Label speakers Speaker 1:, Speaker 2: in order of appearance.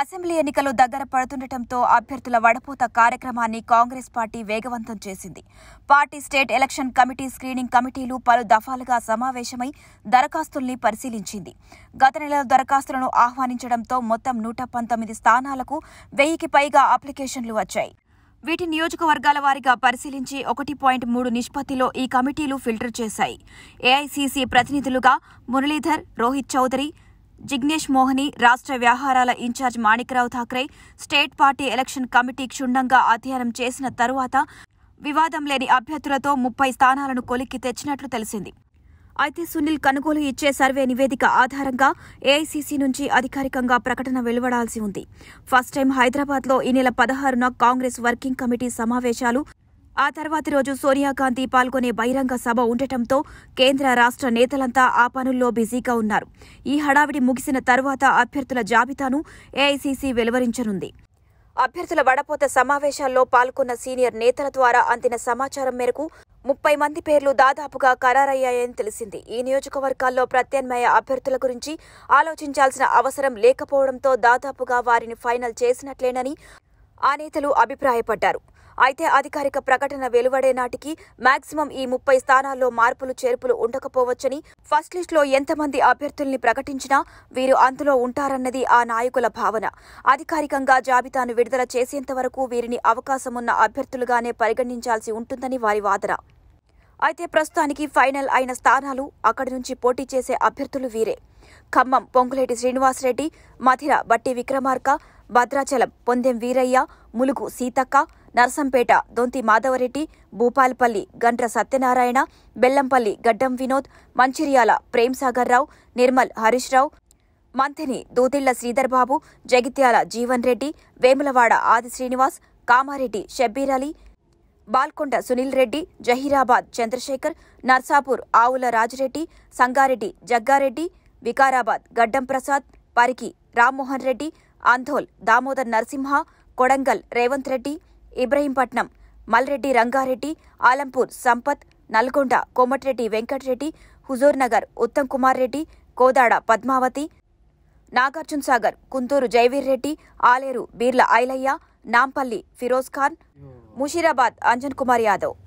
Speaker 1: assembly ఎన్నికలు దగ్గర పడుతుండటంతో అభ్యర్థుల వడపోత కార్యక్రమాన్ని కాంగ్రెస్ పార్టీ వేగవంతం చేసింది party state election committee screening కమిటీలు పలు దఫాలుగా సమావేశమై దరఖాస్తుల్ని పరిశీలించింది గత నెల దరఖాస్తులను ఆహ్వానించడంతో మొత్తం నూట పంతొమ్మిది స్థానాలకు వెయ్యికి పైగా అప్లికేషన్లు వచ్చాయి వీటి నియోజకవర్గాల వారిగా పరిశీలించి ఒకటి పాయింట్ మూడు నిష్పత్తిలో ఈ కమిటీలు ఫిల్టర్ చేశాయి ఏఐసీసీ ప్రతినిధులుగా మురళీధర్ రోహిత్ చౌదరి జిగ్నేష్ మోహని రాష్ట్ర వ్యవహారాల incharge Manikrao Thakre state party election committee క్షుణ్ణంగా అధ్యయనం చేసిన తరువాత వివాదం లేని అభ్యర్థులతో ముప్పై స్థానాలను కొలిక్కి తెచ్చినట్లు తెలిసింది అయితే సునీల్ కనుగోలు ఇచ్చే సర్వే నివేదిక ఆధారంగా ఏఐసీసీ నుంచి అధికారికంగా ప్రకటన వెలువడాల్సి ఉంది ఫస్ట్ టైం హైదరాబాద్లో ఈ నెల పదహారున కాంగ్రెస్ వర్కింగ్ కమిటీ సమావేశాలు ఆ తర్వాతి రోజు సోనియా గాంధీ పాల్గొనే బహిరంగ సభ ఉండటంతో కేంద్ర రాష్ట్ర నేతలంతా ఆ పనుల్లో బిజీగా ఉన్నారు ఈ హడావిడి ముగిసిన తర్వాత అభ్యర్థుల జాబితాను ఏఐసీసీ వెలువరించనుంది అభ్యర్థుల వడపోత సమావేశాల్లో పాల్గొన్న సీనియర్ నేతల ద్వారా అందిన సమాచారం మేరకు ముప్పై మంది పేర్లు దాదాపుగా ఖరారయ్యాయని తెలిసింది ఈ నియోజకవర్గాల్లో ప్రత్యామ్నాయ అభ్యర్థుల గురించి ఆలోచించాల్సిన అవసరం లేకపోవడంతో దాదాపుగా వారిని ఫైనల్ చేసినట్లేనని ఆ నేతలు అభిప్రాయపడ్డారు అయితే అధికారిక ప్రకటన వెలువడే నాటికి మాక్సిమం ఈ ముప్పై స్థానాల్లో మార్పులు చేర్పులు ఉండకపోవచ్చని ఫస్ట్ లిస్టులో ఎంతమంది అభ్యర్థుల్ని ప్రకటించినా వీరు అందులో ఉంటారన్నది ఆ నాయకుల భావన అధికారికంగా జాబితాను విడుదల చేసేంత వరకు వీరిని అవకాశమున్న అభ్యర్థులుగానే పరిగణించాల్సి ఉంటుందని వారి వాదన అయితే ప్రస్తుతానికి ఫైనల్ అయిన స్థానాలు అక్కడి నుంచి పోటీ చేసే అభ్యర్థులు వీరే ఖమ్మం పొంగులేటి శ్రీనివాసరెడ్డి మధిర బట్టి విక్రమార్క భద్రాచలం పొందెం వీరయ్య ములుగు సీతక్క నర్సంపేట దొంతి మాధవరెడ్డి భూపాల్పల్లి గండ్ర సత్యనారాయణ బెల్లంపల్లి గడ్డం వినోద్ మంచిర్యాల ప్రేమ్సాగర్ రావు నిర్మల్ హరీష్ రావు మంథిని దూతిళ్ల శ్రీధర్బాబు జగిత్యాల జీవన్ రెడ్డి వేములవాడ ఆది శ్రీనివాస్ కామారెడ్డి షబ్బీర్ అలీ బాల్కొండ సునీల్ రెడ్డి జహీరాబాద్ చంద్రశేఖర్ నర్సాపూర్ ఆవుల రాజరెడ్డి సంగారెడ్డి జగ్గారెడ్డి వికారాబాద్ గడ్డం ప్రసాద్ పరికి రామ్మోహన్ రెడ్డి ఆంధోల్ దామోదర్ నరసింహ కొడంగల్ రేవంత్ రెడ్డి ఇబ్రహీంపట్నం మల్రెడ్డి రంగారెడ్డి ఆలంపూర్ సంపత్ నల్గొండ కోమటిరెడ్డి వెంకటరెడ్డి హుజూర్నగర్ ఉత్తమ్ కుమార్ రెడ్డి కోదాడ పద్మావతి నాగార్జున సాగర్ కుంతూరు జైవీర్ రెడ్డి ఆలేరు బీర్ల ఐలయ్య నాంపల్లి ఫిరోజ్ ఖాన్ ముషీరాబాద్ అంజన్ కుమార్ యాదవ్